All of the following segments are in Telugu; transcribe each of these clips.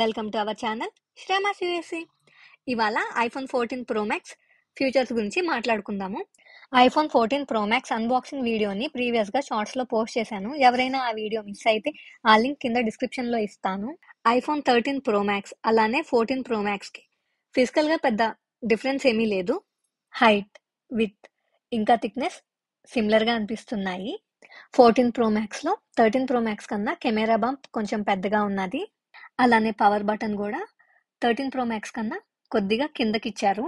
వెల్కమ్ టు అవర్ ఛానల్ శ్రేమ సిఎస్సి ఇవాళ iPhone fourteen pro max features గురించి మాట్లాడుకుందాము iPhone fourteen pro max unboxing వీడియోని ప్రీవియస్గా షార్ట్స్లో పోస్ట్ చేశాను ఎవరైనా ఆ వీడియో మిస్ అయితే ఆ లింక్ కింద డిస్క్రిప్షన్లో ఇస్తాను ఐఫోన్ థర్టీన్ ప్రో మ్యాక్స్ అలానే ఫోర్టీన్ ప్రో ఫిజికల్గా పెద్ద డిఫరెన్స్ ఏమీ లేదు హైట్ విత్ ఇంకా థిక్నెస్ సిమిలర్గా అనిపిస్తున్నాయి fourteen pro thirteen pro max కన్నా కెమెరా బంప్ కొంచెం పెద్దగా ఉన్నది అలానే పవర్ బటన్ కూడా థర్టీన్ ప్రో మ్యాక్స్ కన్నా కొద్దిగా కిందకి ఇచ్చారు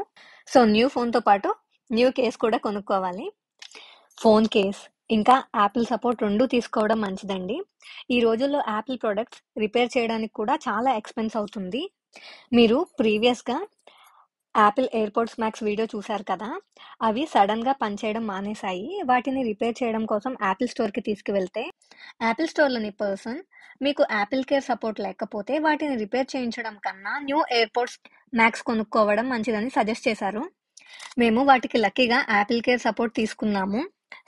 సో న్యూ ఫోన్తో పాటు న్యూ కేస్ కూడా కొనుక్కోవాలి ఫోన్ కేస్ ఇంకా యాపిల్ సపోర్ట్ రెండు తీసుకోవడం మంచిదండి ఈ రోజుల్లో యాపిల్ ప్రొడక్ట్స్ రిపేర్ చేయడానికి కూడా చాలా ఎక్స్పెన్స్ అవుతుంది మీరు ప్రీవియస్గా యాపిల్ ఎయిర్పోర్ట్స్ మ్యాక్స్ వీడియో చూశారు కదా అవి సడన్గా పనిచేయడం మానేశాయి వాటిని రిపేర్ చేయడం కోసం యాపిల్ స్టోర్కి తీసుకువెళ్తే యాపిల్ స్టోర్లోని పర్సన్ మీకు యాపిల్ కేర్ సపోర్ట్ లేకపోతే వాటిని రిపేర్ చేయించడం కన్నా న్యూ ఎయిర్పోర్ట్స్ మ్యాక్స్ కొనుక్కోవడం మంచిదని సజెస్ట్ చేశారు మేము వాటికి లక్కీగా యాపిల్ కేర్ సపోర్ట్ తీసుకున్నాము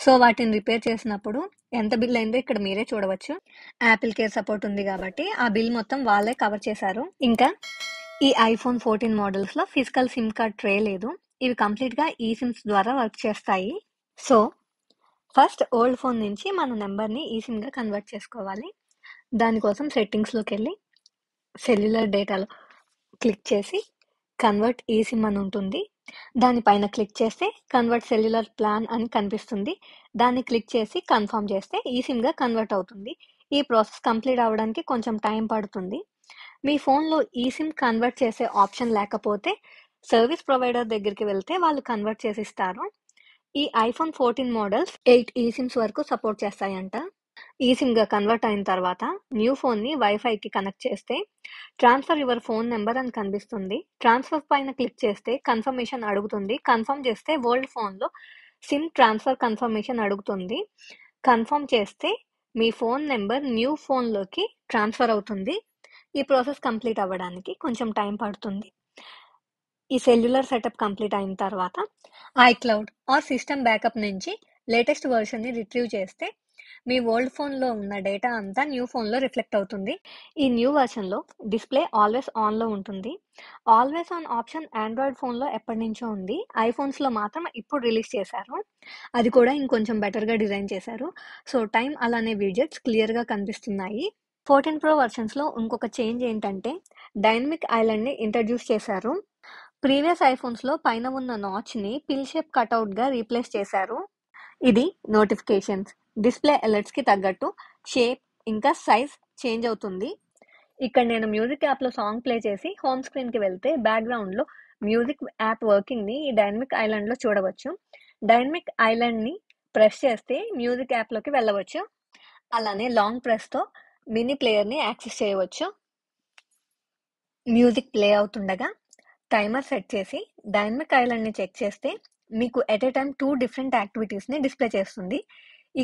సో వాటిని రిపేర్ చేసినప్పుడు ఎంత బిల్ అయిందో ఇక్కడ మీరే చూడవచ్చు యాపిల్ కేర్ సపోర్ట్ ఉంది కాబట్టి ఆ బిల్ మొత్తం వాళ్ళే కవర్ చేశారు ఇంకా ఈ ఐఫోన్ ఫోర్టీన్ మోడల్స్లో ఫిజికల్ సిమ్ కార్డ్ ట్రే లేదు ఇవి కంప్లీట్గా ఈ సిమ్స్ ద్వారా వర్క్ చేస్తాయి సో ఫస్ట్ ఓల్డ్ ఫోన్ నుంచి మన నెంబర్ని ఈ సిమ్గా కన్వర్ట్ చేసుకోవాలి దానికోసం సెట్టింగ్స్లోకి వెళ్ళి సెల్యులర్ డేటాలో క్లిక్ చేసి కన్వర్ట్ ఈ సిమ్ అని ఉంటుంది దానిపైన క్లిక్ చేస్తే కన్వర్ట్ సెల్యులర్ ప్లాన్ అని కనిపిస్తుంది దాన్ని క్లిక్ చేసి కన్ఫర్మ్ చేస్తే ఈ సిమ్గా కన్వర్ట్ అవుతుంది ఈ ప్రాసెస్ కంప్లీట్ అవ్వడానికి కొంచెం టైం పడుతుంది మీ ఫోన్లో ఈ సిమ్ కన్వర్ట్ చేసే ఆప్షన్ లేకపోతే సర్వీస్ ప్రొవైడర్ దగ్గరికి వెళ్తే వాళ్ళు కన్వర్ట్ చేసి ఇస్తారు ఈ iPhone fourteen models eight eSIMs వరకు సపోర్ట్ చేస్తాయంట ఈ సిమ్గా కన్వర్ట్ అయిన తర్వాత న్యూ ఫోన్ని వైఫైకి కనెక్ట్ చేస్తే ట్రాన్స్ఫర్ యువర్ ఫోన్ నెంబర్ అని కనిపిస్తుంది ట్రాన్స్ఫర్ పైన క్లిక్ చేస్తే కన్ఫర్మేషన్ అడుగుతుంది కన్ఫర్మ్ చేస్తే ఓల్డ్ ఫోన్లో సిమ్ ట్రాన్స్ఫర్ కన్ఫర్మేషన్ అడుగుతుంది కన్ఫర్మ్ చేస్తే మీ ఫోన్ నెంబర్ న్యూ ఫోన్లోకి ట్రాన్స్ఫర్ అవుతుంది ఈ ప్రాసెస్ కంప్లీట్ అవ్వడానికి కొంచెం టైం పడుతుంది ఈ సెల్యులర్ సెటప్ కంప్లీట్ అయిన తర్వాత ఐక్లౌడ్ ఆర్ సిస్టమ్ బ్యాకప్ నుంచి లేటెస్ట్ వర్షన్ని రిట్రీవ్ చేస్తే మీ ఓల్డ్ ఫోన్లో ఉన్న డేటా అంతా న్యూ ఫోన్లో రిఫ్లెక్ట్ అవుతుంది ఈ న్యూ వర్షన్లో డిస్ప్లే ఆల్వేస్ ఆన్లో ఉంటుంది ఆల్వేస్ ఆన్ ఆప్షన్ ఆండ్రాయిడ్ ఫోన్లో ఎప్పటి నుంచో ఉంది ఐఫోన్స్లో మాత్రం ఇప్పుడు రిలీజ్ చేశారు అది కూడా ఇంకొంచెం బెటర్గా డిజైన్ చేశారు సో టైం అలానే విజెట్స్ క్లియర్గా కనిపిస్తున్నాయి ఫోర్టీన్ ప్రో వర్షన్స్లో ఇంకొక చేంజ్ ఏంటంటే డైనమిక్ ఐలాండ్ని ఇంట్రడ్యూస్ చేశారు ప్రీవియస్ ఐఫోన్స్లో పైన ఉన్న నాచ్ని పిల్ షేప్ కట్అవుట్గా రీప్లేస్ చేశారు ఇది నోటిఫికేషన్స్ డిస్ప్లే అలర్ట్స్కి తగ్గట్టు షేప్ ఇంకా సైజ్ చేంజ్ అవుతుంది ఇక్కడ నేను మ్యూజిక్ యాప్లో సాంగ్ ప్లే చేసి హోమ్ స్క్రీన్కి వెళ్తే బ్యాక్గ్రౌండ్లో మ్యూజిక్ యాప్ వర్కింగ్ని ఈ డైనమిక్ ఐలాండ్లో చూడవచ్చు డైనమిక్ ఐలాండ్ని ప్రెస్ చేస్తే మ్యూజిక్ యాప్లోకి వెళ్ళవచ్చు అలానే లాంగ్ ప్రెస్తో మినీ ప్లేయర్ని యాక్సెస్ చేయవచ్చు మ్యూజిక్ ప్లే అవుతుండగా టైమర్ సెట్ చేసి డైనమిక్ ఐలాండ్ని చెక్ చేస్తే మీకు at a time two different యాక్టివిటీస్ని డిస్ప్లే చేస్తుంది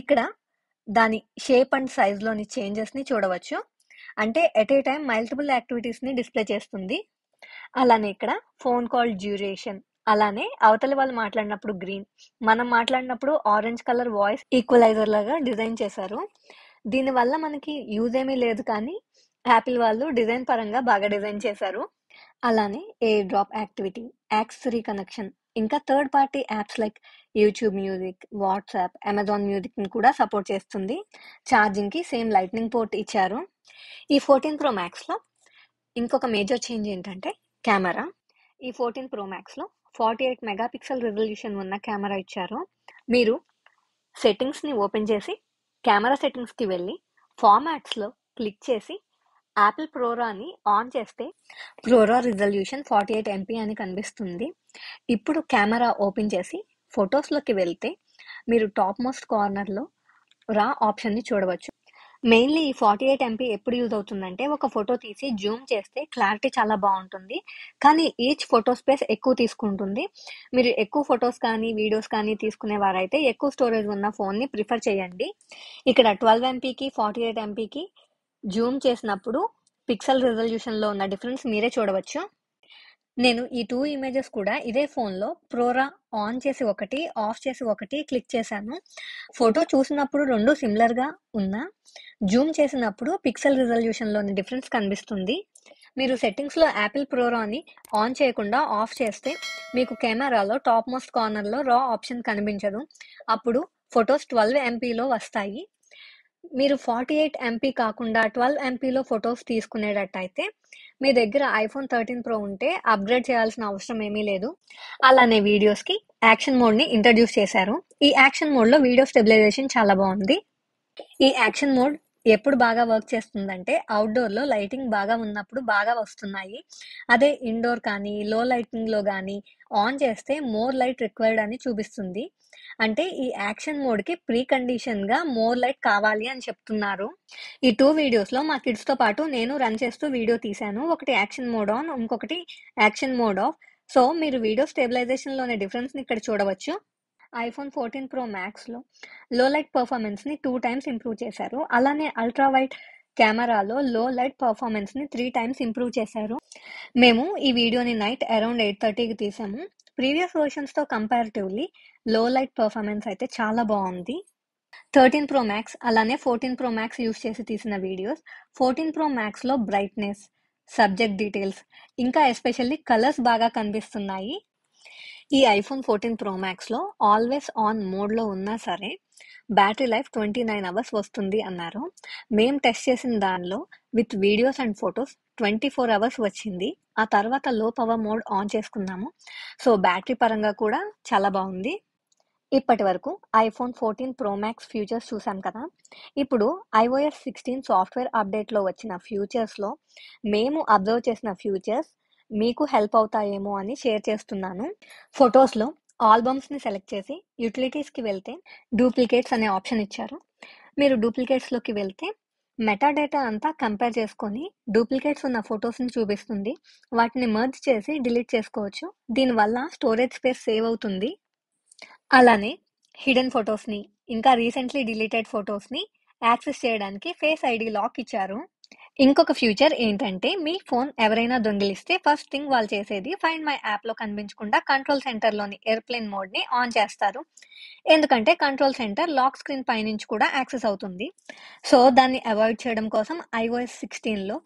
ఇక్కడ దాని షేప్ అండ్ సైజ్లోని చేంజెస్ని చూడవచ్చు అంటే ఎట్ ఏ టైం మల్టిపుల్ యాక్టివిటీస్ని డిస్ప్లే చేస్తుంది అలానే ఇక్కడ ఫోన్ కాల్ డ్యూరేషన్ అలానే అవతలి వాళ్ళు మాట్లాడినప్పుడు గ్రీన్ మనం మాట్లాడినప్పుడు ఆరెంజ్ కలర్ వాయిస్ ఈక్వలైజర్ లాగా డిజైన్ చేశారు దీనివల్ల మనకి యూజ్ ఏమీ లేదు కానీ యాపిల్ వాళ్ళు డిజైన్ పరంగా బాగా డిజైన్ చేశారు అలానే ఏ డ్రాప్ యాక్టివిటీ యాక్స్ త్రీ కనెక్షన్ ఇంకా third party apps like YouTube music WhatsApp Amazon మ్యూజిక్ని కూడా సపోర్ట్ చేస్తుంది ఛార్జింగ్కి సేమ్ లైట్నింగ్ పోర్ట్ ఇచ్చారు ఈ ఫోర్టీన్ ప్రో మ్యాక్స్లో ఇంకొక మేజర్ చేంజ్ ఏంటంటే కెమెరా ఈ ఫోర్టీన్ ప్రో మ్యాక్స్లో ఫార్టీ ఎయిట్ మెగాపిక్సెల్ రెజల్యూషన్ ఉన్న కెమెరా ఇచ్చారు మీరు సెట్టింగ్స్ని ఓపెన్ చేసి కెమెరా సెట్టింగ్స్కి వెళ్ళి ఫార్మాట్స్లో క్లిక్ చేసి యాపిల్ ప్రోరాని ఆన్ చేస్తే ProRAW resolution forty eight MP అని కనిపిస్తుంది ఇప్పుడు కెమెరా ఓపెన్ చేసి ఫొటోస్లోకి వెళ్తే మీరు టాప్ మోస్ట్ కార్నర్లో రా ఆప్షన్ని చూడవచ్చు మెయిన్లీ ఈ ఫార్టీ ఎయిట్ ఎంపీ ఎప్పుడు యూజ్ అవుతుందంటే ఒక ఫోటో తీసి జూమ్ చేస్తే క్లారిటీ చాలా బాగుంటుంది కానీ ఈచ్ ఫోటో స్పేస్ ఎక్కువ తీసుకుంటుంది మీరు ఎక్కువ ఫొటోస్ కానీ వీడియోస్ కానీ తీసుకునేవారైతే ఎక్కువ స్టోరేజ్ ఉన్న ఫోన్ని ప్రిఫర్ చేయండి ఇక్కడ ట్వెల్వ్ ఎంపీకి ఫార్టీ ఎయిట్ ఎంపీకి జూమ్ చేసినప్పుడు పిక్సెల్ రిజల్యూషన్లో ఉన్న డిఫరెన్స్ మీరే చూడవచ్చు నేను ఈ టూ ఇమేజెస్ కూడా ఇదే ఫోన్లో ప్రోరా ఆన్ చేసి ఒకటి ఆఫ్ చేసి ఒకటి క్లిక్ చేశాను ఫోటో చూసినప్పుడు రెండు సిమిలర్గా ఉన్నా జూమ్ చేసినప్పుడు పిక్సెల్ రిజల్యూషన్లోని డిఫరెన్స్ కనిపిస్తుంది మీరు సెట్టింగ్స్లో యాపిల్ ప్రోరాని ఆన్ చేయకుండా ఆఫ్ చేస్తే మీకు కెమెరాలో టాప్ మోస్ట్ కార్నర్లో రా ఆప్షన్ కనిపించదు అప్పుడు ఫొటోస్ ట్వెల్వ్ ఎంపీలో వస్తాయి మీరు ఫార్టీ ఎయిట్ ఎంపీ కాకుండా ట్వెల్వ్ ఎంపీలో ఫొటోస్ తీసుకునేటట్టయితే మీ దగ్గర ఐఫోన్ థర్టీన్ ప్రో ఉంటే అప్గ్రేడ్ చేయాల్సిన అవసరం ఏమీ లేదు అలానే వీడియోస్కి యాక్షన్ మోడ్ని ఇంట్రడ్యూస్ చేశారు ఈ యాక్షన్ మోడ్లో వీడియో స్టెబిలైజేషన్ చాలా బాగుంది ఈ యాక్షన్ మోడ్ ఎప్పుడు బాగా వర్క్ చేస్తుందంటే అవుట్డోర్లో లైటింగ్ బాగా ఉన్నప్పుడు బాగా వస్తున్నాయి అదే ఇండోర్ కానీ లో లైటింగ్లో కానీ ఆన్ చేస్తే మోర్ లైట్ రిక్వైర్డ్ అని చూపిస్తుంది అంటే ఈ యాక్షన్ మోడ్కి ప్రీ కండిషన్గా మోర్ లైట్ కావాలి అని చెప్తున్నారు ఈ టూ వీడియోస్లో మా కిడ్స్తో పాటు నేను రన్ చేస్తూ వీడియో తీశాను ఒకటి యాక్షన్ మోడ్ ఆన్ ఇంకొకటి యాక్షన్ మోడ్ ఆఫ్ సో మీరు వీడియో స్టేబిలైజేషన్లోనే డిఫరెన్స్ని ఇక్కడ చూడవచ్చు ఐఫోన్ ఫోర్టీన్ ప్రో మ్యాక్స్లో లో లైట్ పర్ఫార్మెన్స్ని టూ టైమ్స్ ఇంప్రూవ్ చేశారు అలానే అల్ట్రా వైట్ కెమెరాలో లో లైట్ పర్ఫార్మెన్స్ని త్రీ టైమ్స్ ఇంప్రూవ్ చేశారు మేము ఈ వీడియోని నైట్ అరౌండ్ ఎయిట్ థర్టీకి తీసాము ప్రీవియస్ వర్షన్స్తో కంపారిటివ్లీ లో లైట్ పర్ఫార్మెన్స్ అయితే చాలా బాగుంది థర్టీన్ ప్రో మ్యాక్స్ అలానే ఫోర్టీన్ ప్రో మ్యాక్స్ యూస్ చేసి తీసిన videos fourteen pro మ్యాక్స్లో brightness subject details ఇంకా ఎస్పెషల్లీ కలర్స్ బాగా కనిపిస్తున్నాయి ఈ ఐఫోన్ ఫోర్టీన్ ప్రో మ్యాక్స్లో ఆల్వేస్ ఆన్ మోడ్లో ఉన్నా సరే battery life twenty nine hours వస్తుంది అన్నారు మేము టెస్ట్ చేసిన దానిలో with videos and photos twenty four hours వచ్చింది ఆ తర్వాత లో పవర్ మోడ్ ఆన్ చేసుకున్నాము సో బ్యాటరీ పరంగా కూడా చాలా బాగుంది ఇప్పటి వరకు iPhone fourteen pro max features చూసాం కదా ఇప్పుడు ఐఓఎస్ సిక్స్టీన్ సాఫ్ట్వేర్ అప్డేట్లో వచ్చిన ఫ్యూచర్స్లో మేము అబ్జర్వ్ చేసిన ఫ్యూచర్స్ మీకు హెల్ప్ అవుతాయేమో అని షేర్ చేస్తున్నాను ఫొటోస్లో ఆల్బమ్స్ని సెలెక్ట్ చేసి కి వెళ్తే డూప్లికేట్స్ అనే ఆప్షన్ ఇచ్చారు మీరు డూప్లికేట్స్లోకి వెళ్తే మెటా డేటా అంతా కంపేర్ చేసుకొని డూప్లికేట్స్ ఉన్న ఫొటోస్ని చూపిస్తుంది వాటిని మర్జ్ చేసి డిలీట్ చేసుకోవచ్చు దీనివల్ల స్టోరేజ్ స్పేస్ సేవ్ అవుతుంది అలానే హిడెన్ ఫొటోస్ని ఇంకా రీసెంట్లీ డిలీటెడ్ ఫొటోస్ని యాక్సెస్ చేయడానికి ఫేస్ ఐడి లాక్ ఇచ్చారు ఇంకొక ఫ్యూచర్ ఏంటంటే మీ ఫోన్ ఎవరైనా దొంగిలిస్తే ఫస్ట్ థింగ్ వాళ్ళు చేసేది ఫైండ్ మై యాప్లో కనిపించకుండా కంట్రోల్ సెంటర్లోని ఎయిర్ప్లేన్ మోడ్ని ఆన్ చేస్తారు ఎందుకంటే కంట్రోల్ సెంటర్ లాక్ స్క్రీన్ పైనుంచి కూడా యాక్సెస్ అవుతుంది సో దాన్ని అవాయిడ్ చేయడం కోసం ఐఓఎస్ సిక్స్టీన్లో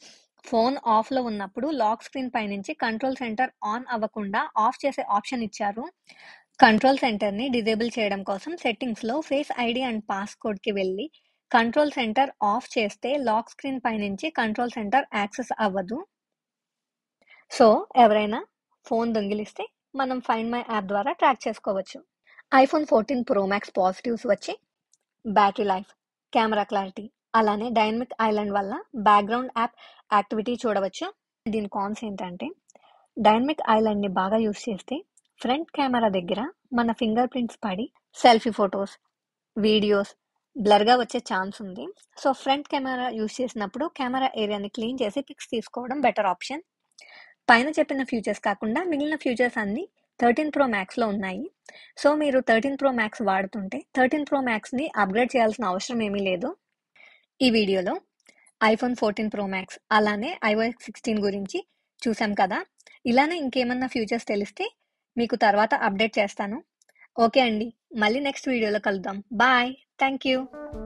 ఫోన్ ఆఫ్లో ఉన్నప్పుడు లాక్ స్క్రీన్ పైనుంచి కంట్రోల్ సెంటర్ ఆన్ అవ్వకుండా ఆఫ్ చేసే ఆప్షన్ ఇచ్చారు కంట్రోల్ సెంటర్ని డిజేబుల్ చేయడం కోసం సెట్టింగ్స్లో ఫేస్ ఐడి అండ్ పాస్కోడ్కి వెళ్ళి కంట్రోల్ సెంటర్ ఆఫ్ చేస్తే లాక్ స్క్రీన్ పైనుంచి కంట్రోల్ సెంటర్ యాక్సెస్ అవ్వదు సో ఎవరైనా ఫోన్ దొంగిలిస్తే మనం ఫైన్ మై యాప్ ద్వారా ట్రాక్ చేసుకోవచ్చు iPhone fourteen pro max positives వచ్చి బ్యాటరీ లైఫ్ కెమెరా క్లారిటీ అలానే డైనమిక్ ఐలాండ్ వల్ల బ్యాక్గ్రౌండ్ యాప్ యాక్టివిటీ చూడవచ్చు దీని కాన్స్ ఏంటంటే డైనమిక్ ఐలాండ్ని బాగా యూస్ చేస్తే ఫ్రంట్ కెమెరా దగ్గర మన ఫింగర్ ప్రింట్స్ పడి సెల్ఫీ ఫొటోస్ వీడియోస్ బ్లర్గా వచ్చే ఛాన్స్ ఉంది సో ఫ్రంట్ కెమెరా యూస్ చేసినప్పుడు కెమెరా ఏరియాని క్లీన్ చేసి పిక్స్ తీసుకోవడం బెటర్ ఆప్షన్ పైన చెప్పిన ఫ్యూచర్స్ కాకుండా మిగిలిన ఫ్యూచర్స్ అన్నీ థర్టీన్ ప్రో మ్యాక్స్లో ఉన్నాయి సో మీరు థర్టీన్ ప్రో మ్యాక్స్ వాడుతుంటే థర్టీన్ ప్రో మ్యాక్స్ని అప్గ్రేడ్ చేయాల్సిన అవసరం ఏమీ లేదు ఈ వీడియోలో ఐఫోన్ ఫోర్టీన్ ప్రో మ్యాక్స్ అలానే ఐఓఎస్ సిక్స్టీన్ గురించి చూసాం కదా ఇలానే ఇంకేమన్నా ఫ్యూచర్స్ తెలిస్తే మీకు తర్వాత అప్డేట్ చేస్తాను ఓకే అండి మళ్ళీ నెక్స్ట్ వీడియోలో కలుద్దాం బాయ్ Thank you.